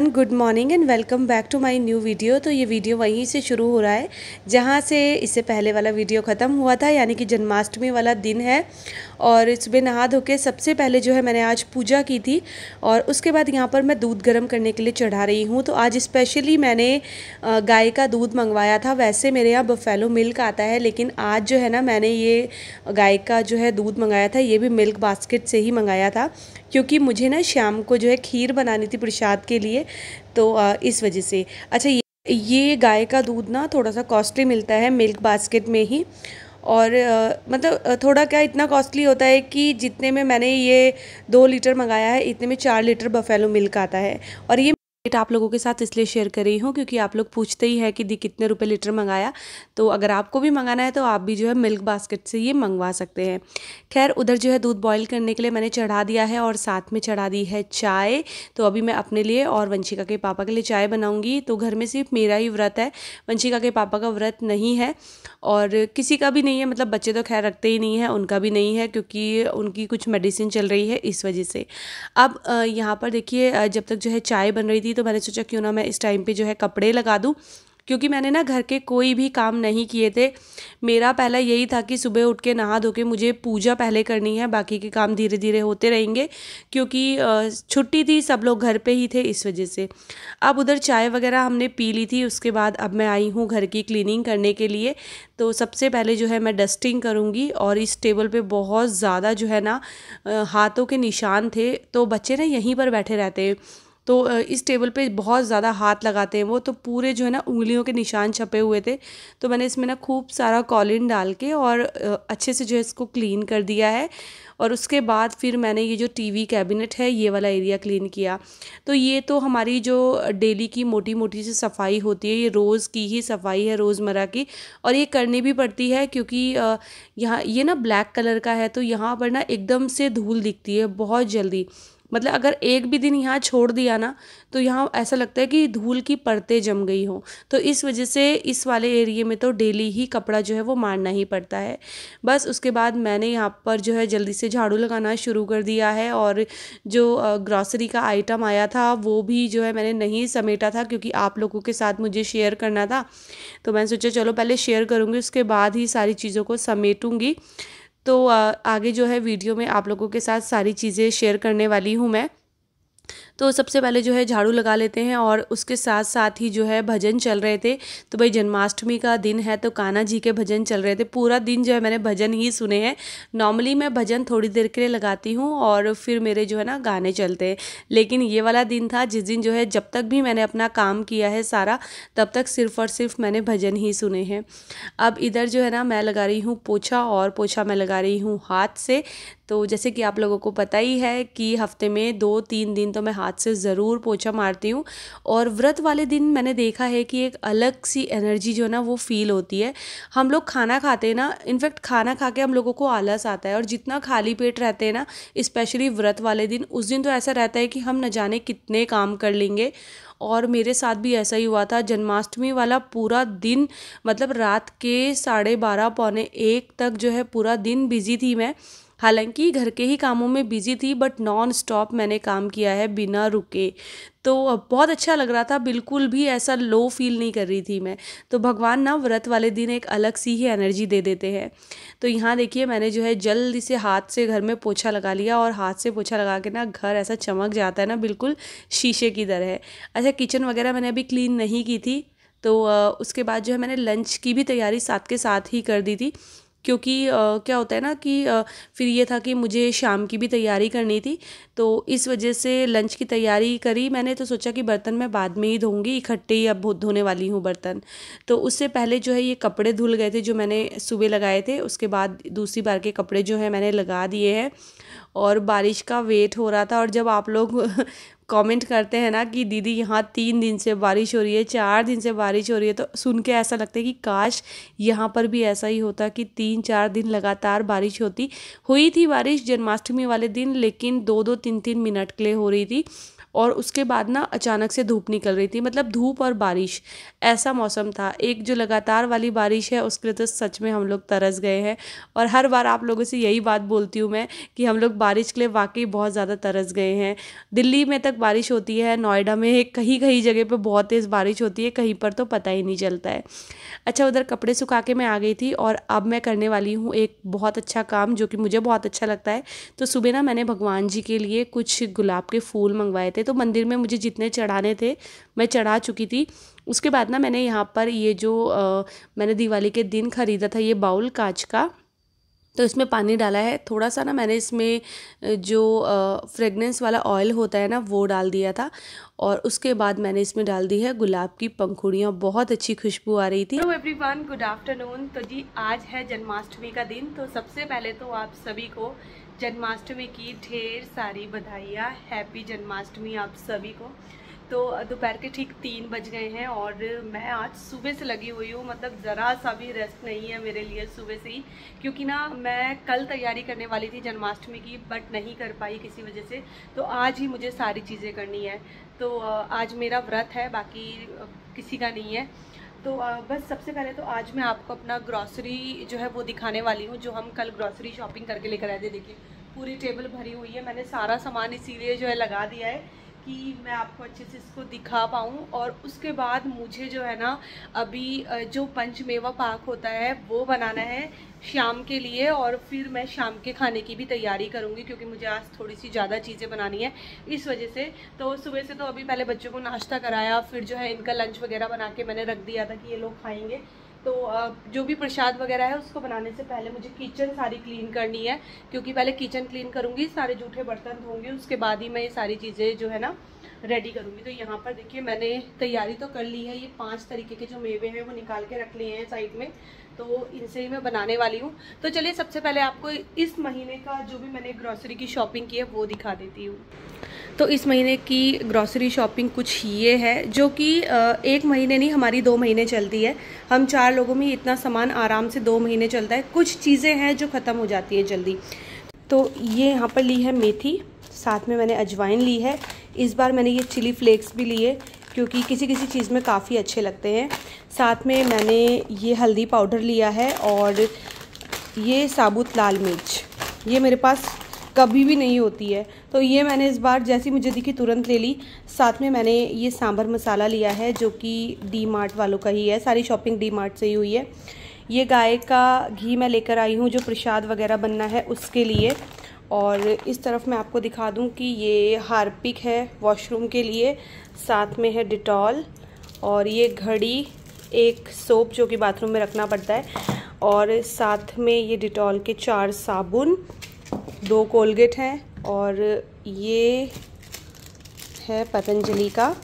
everyone good morning and welcome back to my new video तो ये video वहीं से शुरू हो रहा है जहाँ से इससे पहले वाला वीडियो ख़त्म हुआ था यानी कि जन्माष्टमी वाला दिन है और सुबह नहा धो के सबसे पहले जो है मैंने आज पूजा की थी और उसके बाद यहाँ पर मैं दूध गर्म करने के लिए चढ़ा रही हूँ तो आज स्पेशली मैंने गाय का दूध मंगवाया था वैसे मेरे यहाँ बफेलो मिल्क आता है लेकिन आज जो है ना मैंने ये गाय का जो है दूध मंगाया था ये भी मिल्क बास्केट से ही मंगाया था क्योंकि मुझे ना शाम को जो है खीर बनानी थी प्रसाद के लिए तो इस वजह से अच्छा ये गाय का दूध ना थोड़ा सा कॉस्टली मिलता है मिल्क बास्केट में ही और मतलब थोड़ा क्या इतना कॉस्टली होता है कि जितने में मैंने ये दो लीटर मंगाया है इतने में चार लीटर बफेलो मिल्क आता है और ये रेट आप लोगों के साथ इसलिए शेयर कर रही हूँ क्योंकि आप लोग पूछते ही है कि दी कितने रुपए लीटर मंगाया तो अगर आपको भी मंगाना है तो आप भी जो है मिल्क बास्केट से ये मंगवा सकते हैं खैर उधर जो है दूध बॉईल करने के लिए मैंने चढ़ा दिया है और साथ में चढ़ा दी है चाय तो अभी मैं अपने लिए और वंशिका के पापा के लिए चाय बनाऊँगी तो घर में सिर्फ मेरा ही व्रत है वंशिका के पापा का व्रत नहीं है और किसी का भी नहीं है मतलब बच्चे तो खैर रखते ही नहीं है उनका भी नहीं है क्योंकि उनकी कुछ मेडिसिन चल रही है इस वजह से अब यहाँ पर देखिए जब तक जो है चाय बन रही थी थी तो मैंने सोचा क्यों ना मैं इस टाइम पे जो है कपड़े लगा दूँ क्योंकि मैंने ना घर के कोई भी काम नहीं किए थे मेरा पहला यही था कि सुबह उठ के नहा धो के मुझे पूजा पहले करनी है बाकी के काम धीरे धीरे होते रहेंगे क्योंकि छुट्टी थी सब लोग घर पे ही थे इस वजह से अब उधर चाय वगैरह हमने पी ली थी उसके बाद अब मैं आई हूँ घर की क्लीनिंग करने के लिए तो सबसे पहले जो है मैं डस्टिंग करूँगी और इस टेबल पर बहुत ज़्यादा जो है ना हाथों के निशान थे तो बच्चे ना यहीं पर बैठे रहते हैं तो इस टेबल पे बहुत ज़्यादा हाथ लगाते हैं वो तो पूरे जो है ना उंगलियों के निशान छपे हुए थे तो मैंने इसमें ना खूब सारा कॉलिन डाल के और अच्छे से जो है इसको क्लीन कर दिया है और उसके बाद फिर मैंने ये जो टीवी कैबिनेट है ये वाला एरिया क्लीन किया तो ये तो हमारी जो डेली की मोटी मोटी सी सफाई होती है ये रोज़ की ही सफाई है रोज़मर्रा की और ये करनी भी पड़ती है क्योंकि यहाँ ये ना ब्लैक कलर का है तो यहाँ पर ना एकदम से धूल दिखती है बहुत जल्दी मतलब अगर एक भी दिन यहाँ छोड़ दिया ना तो यहाँ ऐसा लगता है कि धूल की परतें जम गई हो तो इस वजह से इस वाले एरिए में तो डेली ही कपड़ा जो है वो मारना ही पड़ता है बस उसके बाद मैंने यहाँ पर जो है जल्दी से झाड़ू लगाना शुरू कर दिया है और जो ग्रॉसरी का आइटम आया था वो भी जो है मैंने नहीं समेटा था क्योंकि आप लोगों के साथ मुझे शेयर करना था तो मैंने सोचा चलो पहले शेयर करूँगी उसके बाद ही सारी चीज़ों को समेटूँगी तो आगे जो है वीडियो में आप लोगों के साथ सारी चीज़ें शेयर करने वाली हूँ मैं तो सबसे पहले जो है झाड़ू लगा लेते हैं और उसके साथ साथ ही जो है भजन चल रहे थे तो भाई जन्माष्टमी का दिन है तो कान्हा जी के भजन चल रहे थे पूरा दिन जो है मैंने भजन ही सुने हैं नॉर्मली मैं भजन थोड़ी देर के लिए लगाती हूँ और फिर मेरे जो है ना गाने चलते हैं लेकिन ये वाला दिन था जिस दिन जो है जब तक भी मैंने अपना काम किया है सारा तब तक सिर्फ और सिर्फ मैंने भजन ही सुने हैं अब इधर जो है ना मैं लगा रही हूँ पोछा और पोछा मैं लगा रही हूँ हाथ से तो जैसे कि आप लोगों को पता ही है कि हफ्ते में दो तीन दिन तो मैं हाथ से ज़रूर पोछा मारती हूँ और व्रत वाले दिन मैंने देखा है कि एक अलग सी एनर्जी जो है ना वो फील होती है हम लोग खाना खाते हैं ना इनफैक्ट खाना खा के हम लोगों को आलस आता है और जितना खाली पेट रहते हैं ना इस्पेशली व्रत वाले दिन उस दिन तो ऐसा रहता है कि हम न जाने कितने काम कर लेंगे और मेरे साथ भी ऐसा ही हुआ था जन्माष्टमी वाला पूरा दिन मतलब रात के साढ़े बारह पौने एक तक जो है पूरा दिन बिजी थी मैं हालांकि घर के ही कामों में बिजी थी बट नॉन स्टॉप मैंने काम किया है बिना रुके तो बहुत अच्छा लग रहा था बिल्कुल भी ऐसा लो फील नहीं कर रही थी मैं तो भगवान ना व्रत वाले दिन एक अलग सी ही एनर्जी दे देते हैं तो यहाँ देखिए मैंने जो है जल्दी से हाथ से घर में पोछा लगा लिया और हाथ से पोछा लगा के ना घर ऐसा चमक जाता है ना बिल्कुल शीशे की तरह अच्छा किचन वगैरह मैंने अभी क्लीन नहीं की थी तो उसके बाद जो है मैंने लंच की भी तैयारी साथ के साथ ही कर दी थी क्योंकि क्या होता है ना कि फिर ये था कि मुझे शाम की भी तैयारी करनी थी तो इस वजह से लंच की तैयारी करी मैंने तो सोचा कि बर्तन मैं बाद में ही धोऊंगी इकट्ठे ही अब धोने वाली हूँ बर्तन तो उससे पहले जो है ये कपड़े धुल गए थे जो मैंने सुबह लगाए थे उसके बाद दूसरी बार के कपड़े जो है मैंने लगा दिए हैं और बारिश का वेट हो रहा था और जब आप लोग कमेंट करते हैं ना कि दीदी यहाँ तीन दिन से बारिश हो रही है चार दिन से बारिश हो रही है तो सुन के ऐसा लगता है कि काश यहाँ पर भी ऐसा ही होता कि तीन चार दिन लगातार बारिश होती हुई थी बारिश जन्माष्टमी वाले दिन लेकिन दो दो तीन तीन मिनट के लिए हो रही थी और उसके बाद ना अचानक से धूप निकल रही थी मतलब धूप और बारिश ऐसा मौसम था एक जो लगातार वाली बारिश है उसके लिए तो सच में हम लोग तरस गए हैं और हर बार आप लोगों से यही बात बोलती हूँ मैं कि हम लोग बारिश के लिए वाकई बहुत ज़्यादा तरस गए हैं दिल्ली में तक बारिश होती है नोएडा में कहीं कहीं जगह पर बहुत तेज़ बारिश होती है कहीं पर तो पता ही नहीं चलता है अच्छा उधर कपड़े सुखा के मैं आ गई थी और अब मैं करने वाली हूँ एक बहुत अच्छा काम जो कि मुझे बहुत अच्छा लगता है तो सुबह ना मैंने भगवान जी के लिए कुछ गुलाब के फूल मंगवाए थे थे तो मंदिर में मुझे जितने चढ़ाने थे मैं चढ़ा चुकी थी उसके बाद ना मैंने यहाँ पर ये जो आ, मैंने दिवाली के दिन ख़रीदा था ये बाउल कांच का तो इसमें पानी डाला है थोड़ा सा ना मैंने इसमें जो फ्रेगनेंस वाला ऑयल होता है ना वो डाल दिया था और उसके बाद मैंने इसमें डाल दी है गुलाब की पंखुड़ियाँ बहुत अच्छी खुशबू आ रही थी हेलो एवरीवन गुड आफ्टरनून तो जी आज है जन्माष्टमी का दिन तो सबसे पहले तो आप सभी को जन्माष्टमी की ढेर सारी बधाइयाँ हैप्पी जन्माष्टमी आप सभी को तो दोपहर के ठीक तीन बज गए हैं और मैं आज सुबह से लगी हुई हूँ मतलब ज़रा सा भी रेस्ट नहीं है मेरे लिए सुबह से ही क्योंकि ना मैं कल तैयारी करने वाली थी जन्माष्टमी की बट नहीं कर पाई किसी वजह से तो आज ही मुझे सारी चीज़ें करनी है तो आज मेरा व्रत है बाकी किसी का नहीं है तो बस सबसे पहले तो आज मैं आपको अपना ग्रॉसरी जो है वो दिखाने वाली हूँ जो हम कल ग्रॉसरी शॉपिंग करके लेकर आए थे देखिए पूरी टेबल भरी हुई है मैंने सारा सामान इसीलिए जो है लगा दिया है कि मैं आपको अच्छे से इसको दिखा पाऊँ और उसके बाद मुझे जो है ना अभी जो पंचमेवा पाक होता है वो बनाना है शाम के लिए और फिर मैं शाम के खाने की भी तैयारी करूँगी क्योंकि मुझे आज थोड़ी सी ज़्यादा चीज़ें बनानी है इस वजह से तो सुबह से तो अभी पहले बच्चों को नाश्ता कराया फिर जो है इनका लंच वगैरह बना के मैंने रख दिया था कि ये लोग खाएंगे तो जो भी प्रसाद वगैरह है उसको बनाने से पहले मुझे किचन सारी क्लीन करनी है क्योंकि पहले किचन क्लीन करूँगी सारे जूठे बर्तन धोंगी उसके बाद ही मैं ये सारी चीज़ें जो है ना रेडी करूँगी तो यहाँ पर देखिए मैंने तैयारी तो कर ली है ये पांच तरीके के जो मेवे हैं वो निकाल के रख लिए हैं साइड में तो इनसे ही मैं बनाने वाली हूँ तो चलिए सबसे पहले आपको इस महीने का जो भी मैंने ग्रॉसरी की शॉपिंग की है वो दिखा देती हूँ तो इस महीने की ग्रॉसरी शॉपिंग कुछ ये है जो कि एक महीने नहीं हमारी दो महीने चलती है हम चार लोगों में इतना सामान आराम से दो महीने चलता है कुछ चीज़ें हैं जो ख़त्म हो जाती है जल्दी तो ये यहाँ पर ली है मेथी साथ में मैंने अजवाइन ली है इस बार मैंने ये चिली फ्लेक्स भी लिए क्योंकि किसी किसी चीज़ में काफ़ी अच्छे लगते हैं साथ में मैंने ये हल्दी पाउडर लिया है और ये साबुत लाल मिर्च ये मेरे पास कभी भी नहीं होती है तो ये मैंने इस बार जैसी मुझे दिखी तुरंत ले ली साथ में मैंने ये सांभर मसाला लिया है जो कि डी मार्ट वालों का ही है सारी शॉपिंग डी मार्ट से ही हुई है ये गाय का घी मैं लेकर आई हूँ जो प्रसाद वगैरह बनना है उसके लिए और इस तरफ मैं आपको दिखा दूं कि ये हारपिक है वॉशरूम के लिए साथ में है डिटॉल और ये घड़ी एक सोप जो कि बाथरूम में रखना पड़ता है और साथ में ये डिटॉल के चार साबुन दो कोलगेट हैं और ये है पतंजलि का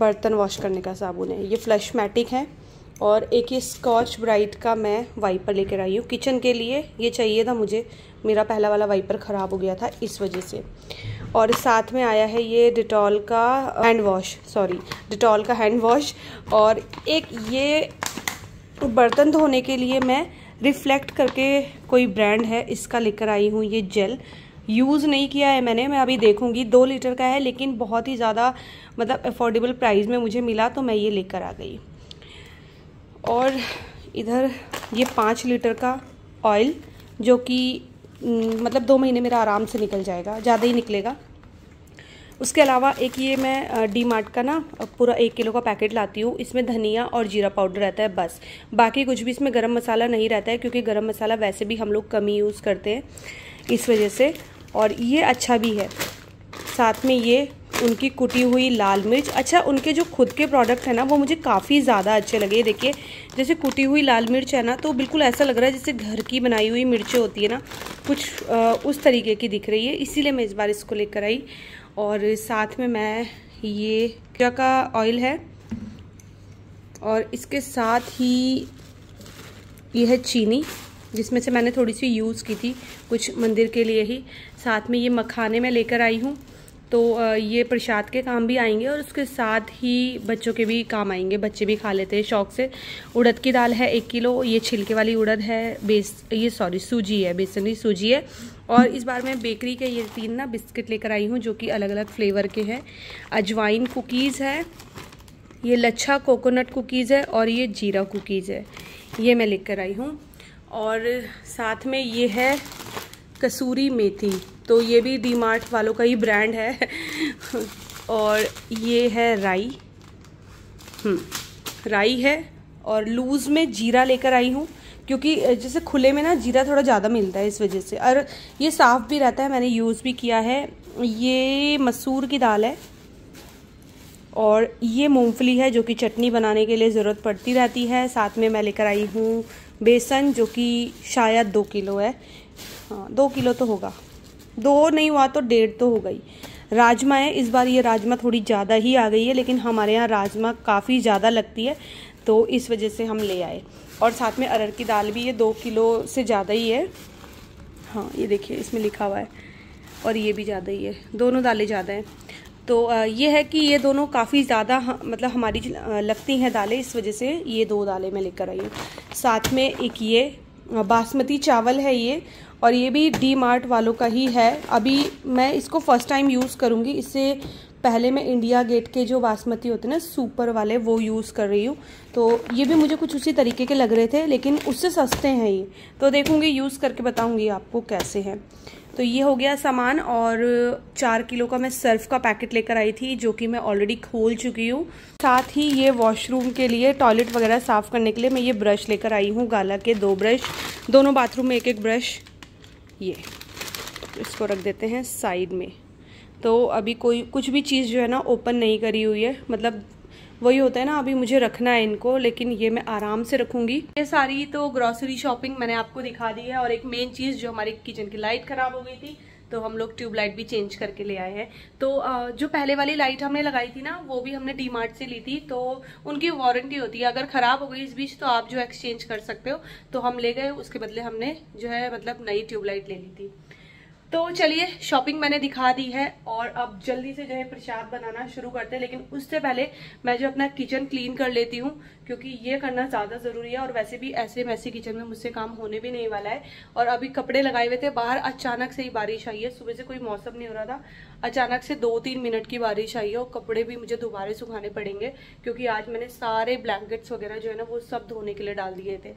बर्तन वॉश करने का साबुन है ये फ्लश मैटिक है और एक ही स्कॉच ब्राइट का मैं वाइपर लेकर आई हूँ किचन के लिए ये चाहिए था मुझे मेरा पहला वाला वाइपर ख़राब हो गया था इस वजह से और साथ में आया है ये डिटॉल का हैंड वॉश सॉरी डिटॉल का हैंड वॉश और एक ये बर्तन धोने के लिए मैं रिफ़्लेक्ट करके कोई ब्रांड है इसका लेकर आई हूँ ये जेल यूज़ नहीं किया है मैंने मैं अभी देखूँगी दो लीटर का है लेकिन बहुत ही ज़्यादा मतलब अफोर्डेबल प्राइस में मुझे मिला तो मैं ये लेकर आ गई और इधर ये पाँच लीटर का ऑयल जो कि मतलब दो महीने मेरा आराम से निकल जाएगा ज़्यादा ही निकलेगा उसके अलावा एक ये मैं डी मार्ट का ना पूरा एक किलो का पैकेट लाती हूँ इसमें धनिया और जीरा पाउडर रहता है बस बाकी कुछ भी इसमें गरम मसाला नहीं रहता है क्योंकि गरम मसाला वैसे भी हम लोग कम ही यूज़ करते हैं इस वजह से और ये अच्छा भी है साथ में ये उनकी कुटी हुई लाल मिर्च अच्छा उनके जो खुद के प्रोडक्ट है ना वो मुझे काफ़ी ज़्यादा अच्छे लगे देखिए जैसे कुटी हुई लाल मिर्च है ना तो बिल्कुल ऐसा लग रहा है जैसे घर की बनाई हुई मिर्चें होती है ना कुछ आ, उस तरीके की दिख रही है इसीलिए मैं इस बार इसको लेकर आई और साथ में मैं ये क्या का ऑयल है और इसके साथ ही ये है चीनी जिसमें से मैंने थोड़ी सी यूज़ की थी कुछ मंदिर के लिए ही साथ में ये मखाने मैं लेकर आई हूँ तो ये प्रसाद के काम भी आएंगे और उसके साथ ही बच्चों के भी काम आएंगे बच्चे भी खा लेते हैं शौक से उड़द की दाल है एक किलो ये छिलके वाली उड़द है बेस ये सॉरी सूजी है बेसनी सूजी है और इस बार मैं बेकरी के ये तीन ना बिस्किट लेकर आई हूँ जो कि अलग अलग फ्लेवर के हैं अजवाइन कुकीज़ है ये लच्छा कोकोनट कुकीज़ है और ये जीरा कुकीज़ है ये मैं लेकर आई हूँ और साथ में ये है कसूरी मेथी तो ये भी डी मार्ट वालों का ही ब्रांड है और ये है राई हम्म, राई है और लूज़ में जीरा लेकर आई हूँ क्योंकि जैसे खुले में ना जीरा थोड़ा ज़्यादा मिलता है इस वजह से और ये साफ़ भी रहता है मैंने यूज़ भी किया है ये मसूर की दाल है और ये मूंगफली है जो कि चटनी बनाने के लिए ज़रूरत पड़ती रहती है साथ में मैं लेकर आई हूँ बेसन जो कि शायद दो किलो है हाँ दो किलो तो होगा दो नहीं हुआ तो डेढ़ तो हो गई राजमा है इस बार ये राजमा थोड़ी ज़्यादा ही आ गई है लेकिन हमारे यहाँ राजमा काफ़ी ज़्यादा लगती है तो इस वजह से हम ले आए और साथ में अरहर की दाल भी ये दो किलो से ज़्यादा ही है हाँ ये देखिए इसमें लिखा हुआ है और ये भी ज़्यादा ही है दोनों दालें ज़्यादा हैं तो ये है कि ये दोनों काफ़ी ज़्यादा मतलब हमारी लगती हैं दालें इस वजह से ये दो दालें मैं लेकर आई हूँ साथ में एक ये बासमती चावल है ये और ये भी डी मार्ट वालों का ही है अभी मैं इसको फ़र्स्ट टाइम यूज़ करूँगी इससे पहले मैं इंडिया गेट के जो बासमती होते हैं ना सुपर वाले वो यूज़ कर रही हूँ तो ये भी मुझे कुछ उसी तरीके के लग रहे थे लेकिन उससे सस्ते हैं ये तो देखूँगी यूज़ करके बताऊँगी आपको कैसे हैं तो ये हो गया सामान और चार किलो का मैं सर्फ का पैकेट लेकर आई थी जो कि मैं ऑलरेडी खोल चुकी हूँ साथ ही ये वॉशरूम के लिए टॉयलेट वगैरह साफ़ करने के लिए मैं ये ब्रश लेकर आई हूँ गाला के दो ब्रश दोनों बाथरूम में एक एक ब्रश ये तो इसको रख देते हैं साइड में तो अभी कोई कुछ भी चीज़ जो है ना ओपन नहीं करी हुई है मतलब वही होता है ना अभी मुझे रखना है इनको लेकिन ये मैं आराम से रखूंगी ये सारी तो ग्रोसरी शॉपिंग मैंने आपको दिखा दी है और एक मेन चीज़ जो हमारी किचन की लाइट खराब हो गई थी तो हम लोग ट्यूबलाइट भी चेंज करके ले आए हैं तो जो पहले वाली लाइट हमने लगाई थी ना वो भी हमने डी मार्ट से ली थी तो उनकी वारंटी होती है अगर ख़राब हो गई इस बीच तो आप जो एक्सचेंज कर सकते हो तो हम ले गए उसके बदले हमने जो है मतलब नई ट्यूबलाइट ले ली थी तो चलिए शॉपिंग मैंने दिखा दी है और अब जल्दी से जो है प्रसाद बनाना शुरू करते हैं लेकिन उससे पहले मैं जो अपना किचन क्लीन कर लेती हूँ क्योंकि ये करना ज़्यादा ज़रूरी है और वैसे भी ऐसे वैसे किचन में मुझसे काम होने भी नहीं वाला है और अभी कपड़े लगाए हुए थे बाहर अचानक से ही बारिश आई है सुबह से कोई मौसम नहीं हो रहा था अचानक से दो तीन मिनट की बारिश आई है और कपड़े भी मुझे दोबारा सुखाने पड़ेंगे क्योंकि आज मैंने सारे ब्लैंकेट्स वगैरह जो है ना वो सब धोने के लिए डाल दिए थे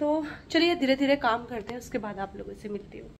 तो चलिए धीरे धीरे काम करते हैं उसके बाद आप लोगों से मिलती हूँ